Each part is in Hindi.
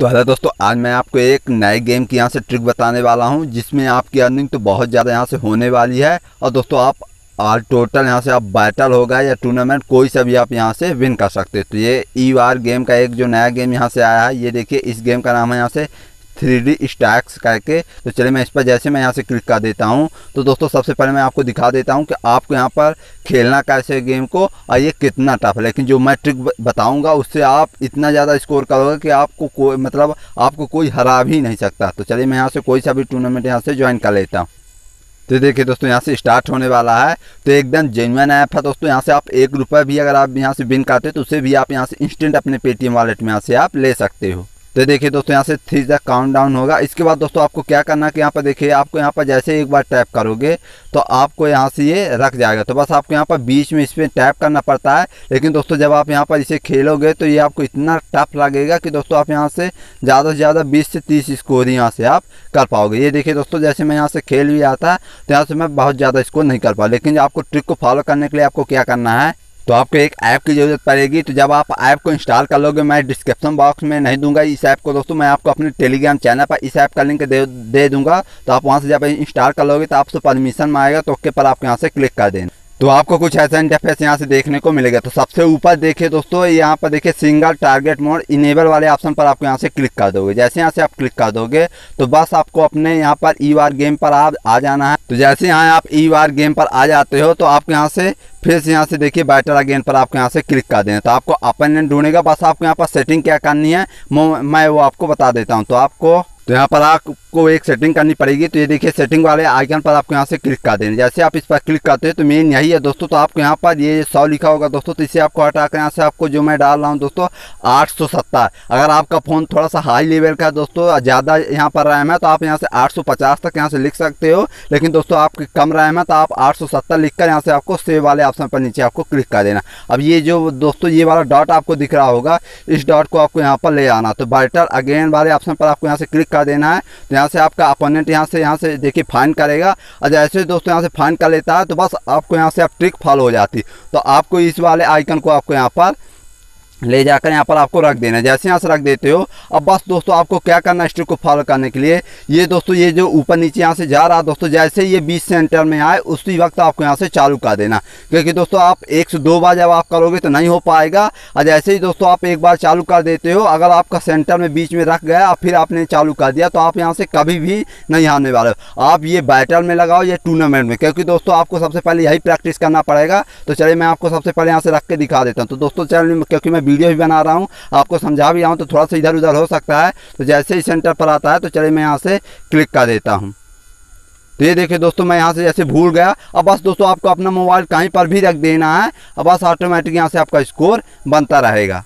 तो हेलो दोस्तों आज मैं आपको एक नए गेम की यहाँ से ट्रिक बताने वाला हूँ जिसमें आपकी अर्निंग तो बहुत ज़्यादा यहाँ से होने वाली है और दोस्तों आप आज टोटल यहाँ से आप बैटल होगा या टूर्नामेंट कोई सा भी आप यहाँ से विन कर सकते हैं तो ये ई गेम का एक जो नया गेम यहाँ से आया है ये देखिए इस गेम का नाम है यहाँ से थ्री डी स्टैक्स करके तो चलिए मैं इस पर जैसे मैं यहाँ से क्लिक कर देता हूँ तो दोस्तों सबसे पहले मैं आपको दिखा देता हूँ कि आपको यहाँ पर खेलना कैसे गेम को और ये कितना टफ है लेकिन जो मैं ट्रिक बताऊँगा उससे आप इतना ज़्यादा स्कोर करोगे कि आपको कोई मतलब आपको कोई हरा भी नहीं सकता तो चलिए मैं यहाँ से कोई सा भी टूर्नामेंट यहाँ से ज्वाइन कर लेता हूँ तो देखिए दोस्तों यहाँ से स्टार्ट होने वाला है तो एकदम जेनुअन ऐप है दोस्तों यहाँ से आप एक रुपये भी अगर आप यहाँ से बिन करते हो तो उसे भी आप यहाँ से इंस्टेंट अपने पेटीएम वॉलेट में यहाँ से आप ले सकते हो तो देखिए दोस्तों यहाँ से थ्री तक काउंट डाउन होगा इसके बाद दोस्तों आपको क्या करना है कि यहाँ पर देखिए आपको यहाँ पर जैसे एक बार टैप करोगे तो आपको यहाँ से ये रख जाएगा तो बस आपको यहाँ पर बीच में इस पर टैप करना पड़ता है लेकिन दोस्तों जब आप यहाँ पर इसे खेलोगे तो ये आपको इतना टफ लगेगा कि दोस्तों आप यहाँ से ज़्यादा से ज़्यादा बीस से तीस स्कोर ही यहाँ से आप कर पाओगे ये देखिए दोस्तों जैसे मैं यहाँ से खेल भी आता है तो यहाँ से मैं बहुत ज़्यादा स्कोर नहीं कर पाऊँ लेकिन आपको ट्रिक को फॉलो करने के लिए आपको क्या करना है तो आपको एक ऐप की ज़रूरत पड़ेगी तो जब आप ऐप को इंस्टॉल कर लोगे मैं डिस्क्रिप्शन बॉक्स में नहीं दूंगा इस ऐप को दोस्तों मैं आपको अपने टेलीग्राम चैनल पर इस ऐप का लिंक दे दे दूंगा तो आप वहां से जब इंस्टॉल कर लोगे तो आपसे परमिशन मांगेगा तो उसके पर आप यहाँ से क्लिक कर देना तो आपको कुछ ऐसा इंटरफेस यहाँ से देखने को मिलेगा तो सबसे ऊपर देखिए दोस्तों यहाँ पर देखिए सिंगल टारगेट मोड इनेबल वाले ऑप्शन पर आपको यहाँ से क्लिक कर दोगे जैसे यहाँ से आप क्लिक कर दोगे तो बस आपको अपने यहाँ पर ई वार गेम पर आप आ जाना है तो जैसे यहाँ आप ई वार गेम पर आ जाते हो तो आपको यहाँ से फिर से यहाँ से देखिए बैटर अगेन पर आपको यहाँ से क्लिक कर देना तो आपको अपन ढूंढेगा बस आपको यहाँ पर सेटिंग क्या करनी है मैं वो आपको बता देता हूँ तो आपको तो यहाँ पर आपको एक सेटिंग करनी पड़ेगी तो ये देखिए सेटिंग वाले आइकन पर आपको यहाँ से क्लिक कर देना जैसे आप इस पर क्लिक करते हैं तो मेन यही है दोस्तों तो आपको यहाँ पर ये सौ लिखा होगा दोस्तों तो इसे आपको हटा कर यहाँ से आपको जो मैं डाल रहा हूँ दोस्तों आठ सौ सत्तर अगर आपका फ़ोन थोड़ा सा हाई लेवल का है दोस्तों ज़्यादा यहाँ पर रैम है तो आप यहाँ से आठ सौ पचास तक यहाँ से लिख सकते हो लेकिन दोस्तों आपकी कम रैम है तो आप आठ सौ सत्तर लिख कर यहाँ से आपको सेव वाले ऑप्शन पर नीचे आपको क्लिक कर देना अब ये जो दोस्तों ये वाला डॉट आपको दिख रहा होगा इस डॉट को आपको यहाँ पर ले आना तो बाइटर अगेन वाले ऑप्शन पर आपको यहाँ से क्लिक कर का देना है तो यहाँ से आपका अपोनेंट यहाँ से यहाँ से देखिए फाइन करेगा और अच्छा, जैसे दोस्तों यहाँ से फाइन कर लेता है तो बस आपको यहाँ से आप ट्रिक फॉलो हो जाती तो आपको इस वाले आइकन को आपको यहाँ पर ले जाकर यहाँ पर आपको रख देना जैसे यहाँ से रख देते हो अब बस दोस्तों आपको क्या करना है स्ट्रिक को फॉलो करने के लिए ये दोस्तों ये जो ऊपर नीचे यहाँ से जा रहा है दोस्तों जैसे ये बीच सेंटर में आए उसी वक्त आपको यहाँ से चालू कर देना क्योंकि दोस्तों आप एक से दो बार जब आप करोगे तो नहीं हो पाएगा और जैसे ही दोस्तों आप एक बार चालू कर देते हो अगर आपका सेंटर में बीच में रख गया और फिर आपने चालू कर दिया तो आप यहाँ से कभी भी नहीं हारने वाले आप ये बैटल में लगाओ या टूर्नामेंट में क्योंकि दोस्तों आपको सबसे पहले यही प्रैक्टिस करना पड़ेगा तो चलिए मैं आपको सबसे पहले यहाँ से रख के दिखा देता हूँ तो दोस्तों चलिए क्योंकि मैं वीडियो भी बना रहा हूँ आपको समझा भी रहा हूँ तो थोड़ा सा इधर उधर हो सकता है तो जैसे ही सेंटर पर आता है तो चले मैं यहाँ से क्लिक कर देता हूँ तो ये देखिए दोस्तों मैं यहाँ से जैसे भूल गया अब बस दोस्तों आपको अपना मोबाइल कहीं पर भी रख देना है अब बस ऑटोमेटिक यहाँ से आपका स्कोर बनता रहेगा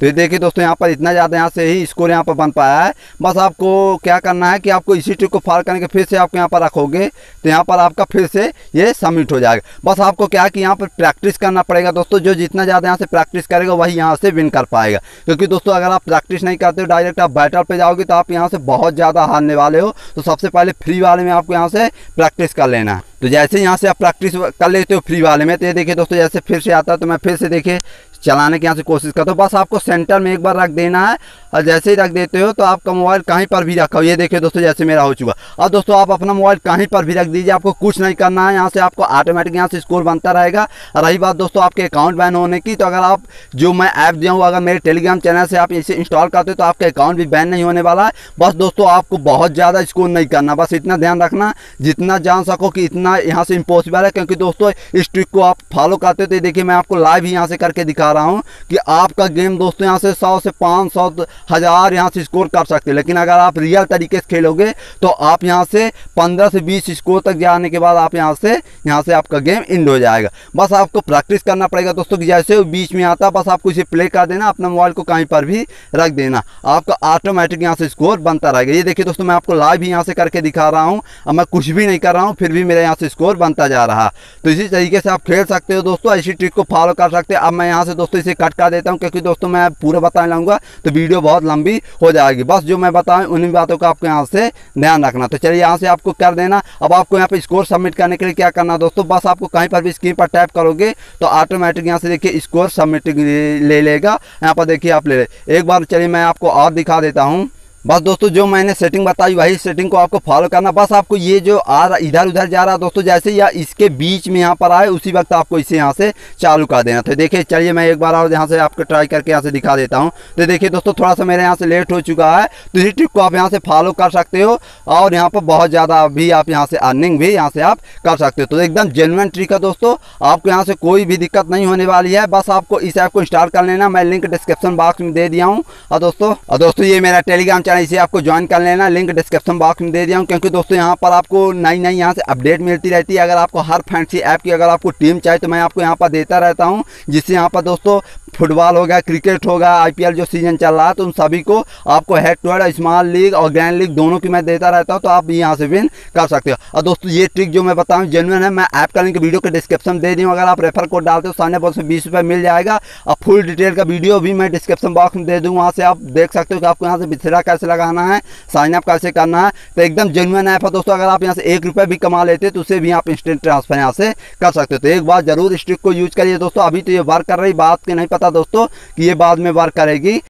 तो ये देखिए दोस्तों यहाँ पर इतना ज़्यादा यहाँ से ही स्कोर यहाँ पर बन पाया है बस आपको क्या करना है कि आपको इसी ट्रिक को फॉलो करके फिर से आपको यहाँ पर रखोगे तो यहाँ पर आपका फिर से ये सबमिट हो जाएगा बस आपको क्या है कि यहाँ पर प्रैक्टिस करना पड़ेगा दोस्तों जो जितना ज़्यादा यहाँ से प्रैक्टिस करेगा वही यहाँ से विन कर पाएगा क्योंकि दोस्तों अगर आप प्रैक्टिस नहीं करते हो डायरेक्ट आप बैटर पर जाओगे तो आप यहाँ से बहुत ज़्यादा हारने वाले हो तो सबसे पहले फ्री वाले में आपको यहाँ से प्रैक्टिस कर लेना है तो जैसे यहाँ से आप प्रैक्टिस कर लेते हो फ्री वाले में तो ये देखिए दोस्तों जैसे फिर से आता है तो मैं फिर से देखिए चलाने की यहाँ से कोशिश करते हो बस आपको सेंटर में एक बार रख देना है और जैसे ही रख देते हो तो आपका मोबाइल कहीं पर भी रखा हो ये देखिए दोस्तों जैसे मेरा हो चुका और दोस्तों आप अपना मोबाइल कहीं पर भी रख दीजिए आपको कुछ नहीं करना है यहाँ से आपको ऑटोमेटिक यहाँ से स्कोर बनता रहेगा रही बात दोस्तों आपके अकाउंट बैन होने की तो अगर आप जो मैं ऐप दिया हूँ अगर मेरे टेलीग्राम चैनल से आप इसे इंस्टॉल करते हो तो आपका अकाउंट भी बैन नहीं होने वाला है बस दोस्तों आपको बहुत ज़्यादा स्कोर नहीं करना बस इतना ध्यान रखना जितना जान सको कि इतना यहाँ से इम्पॉसिबल है क्योंकि दोस्तों इस ट्रिक को आप फॉलो करते हो तो देखिए मैं आपको लाइव ही यहाँ से करके दिखा बता रहा हूँ कि आपका गेम दोस्तों यहाँ से सौ से पाँच सौ हज़ार यहाँ से स्कोर कर सकते हैं लेकिन अगर आप रियल तरीके से खेलोगे तो आप यहाँ से पंद्रह से बीस स्कोर तक जाने के बाद आप यहाँ से यहाँ से आपका गेम इंड हो जाएगा बस आपको प्रैक्टिस करना पड़ेगा दोस्तों जैसे बीच में आता बस आपको इसे प्ले कर देना अपना मोबाइल को कहीं पर भी रख देना आपका ऑटोमेटिक यहाँ से स्कोर बनता रहेगा ये देखिए दोस्तों मैं आपको लाइव ही यहाँ से करके दिखा रहा हूँ अब मैं कुछ भी नहीं कर रहा हूँ फिर भी मेरे यहाँ से स्कोर बनता जा रहा तो इसी तरीके से आप खेल सकते हो दोस्तों ऐसी ट्रिक को फॉलो कर सकते हैं अब मैं यहाँ से दोस्तों इसे कट कर देता हूँ क्योंकि दोस्तों मैं पूरा बताने लगूंगा तो वीडियो बहुत लंबी हो जाएगी बस जो मैं बताऊँ उन्हीं बातों का आपको यहाँ से ध्यान रखना तो चलिए यहाँ से आपको कर देना अब आपको यहाँ पर स्कोर सबमिट करने के लिए क्या करना दोस्तों बस आपको कहीं पर भी स्क्रीन पर टाइप करोगे तो ऑटोमेटिक यहाँ से देखिए स्कोर सबमिट ले लेगा यहाँ पर देखिए आप ले एक बार चलिए मैं आपको और दिखा देता हूँ बस दोस्तों जो मैंने सेटिंग बताई वही सेटिंग को आपको फॉलो करना बस आपको ये जो आ रहा इधर उधर जा रहा है दोस्तों जैसे या इसके बीच में यहाँ पर आए उसी वक्त आपको इसे यहाँ से चालू कर देना तो देखिए चलिए मैं एक बार और यहाँ से आपको ट्राई करके यहाँ से दिखा देता हूँ तो देखिए दोस्तों थोड़ा सा मेरे यहाँ से लेट हो चुका है तो इसी ट्रिक को आप यहाँ से फॉलो कर सकते हो और यहाँ पर बहुत ज़्यादा भी आप यहाँ से अर्निंग भी यहाँ से आप कर सकते हो तो एकदम जेनुअन ट्रिक है दोस्तों आपको यहाँ से कोई भी दिक्कत नहीं होने वाली है बस आपको इस ऐप को इंस्टॉल कर लेना मैं लिंक डिस्क्रिप्शन बॉक्स में दे दिया हूँ और दोस्तों और दोस्तों ये मेरा टेलीग्राम चैनल है इसे आपको ज्वाइन कर लेना लिंक डिस्क्रिप्शन बॉक्स में दे दिया हूँ क्योंकि दोस्तों यहाँ पर आपको नई नई यहाँ से अपडेट मिलती रहती है अगर आपको हर फैंसी ऐप की अगर आपको टीम चाहिए तो मैं आपको यहाँ पर देता रहता हूँ जिससे यहाँ पर दोस्तों फुटबॉल हो गया क्रिकेट होगा आईपीएल जो सीजन चल रहा है तो उन सभी को आपको head to head small league और ग्रैंड लीग दोनों की मैं देता रहता हूँ तो आप यहाँ से विन कर सकते हो और दोस्तों ये ट्रिक जो मैं बताऊँ जेनुअन है मैं ऐप का लिंक वीडियो के डिस्क्रिप्शन दे दी अगर आप रेफर कोड डालते हो सामने बोल से बीस मिल जाएगा और फुल डिटेल का वीडियो भी मैं डिस्क्रिप्शन बॉक्स में दे दूँ वहाँ से आप देख सकते हो कि आपको यहाँ से बिछड़ा कैसे लगाना है साइन अप कैसे करना है तो एकदम जेनुअन ऐप है दोस्तों अगर आप यहाँ से एक रुपये भी कमा लेते तो उसे भी आप इंस्टेंट ट्रांसफर यहाँ से कर सकते हो तो एक बार जरूर इस ट्रिक को यूज करिए दोस्तों अभी तो ये वर्क कर रही बात के नहीं पता दोस्तों कि ये बाद में वर्क करेगी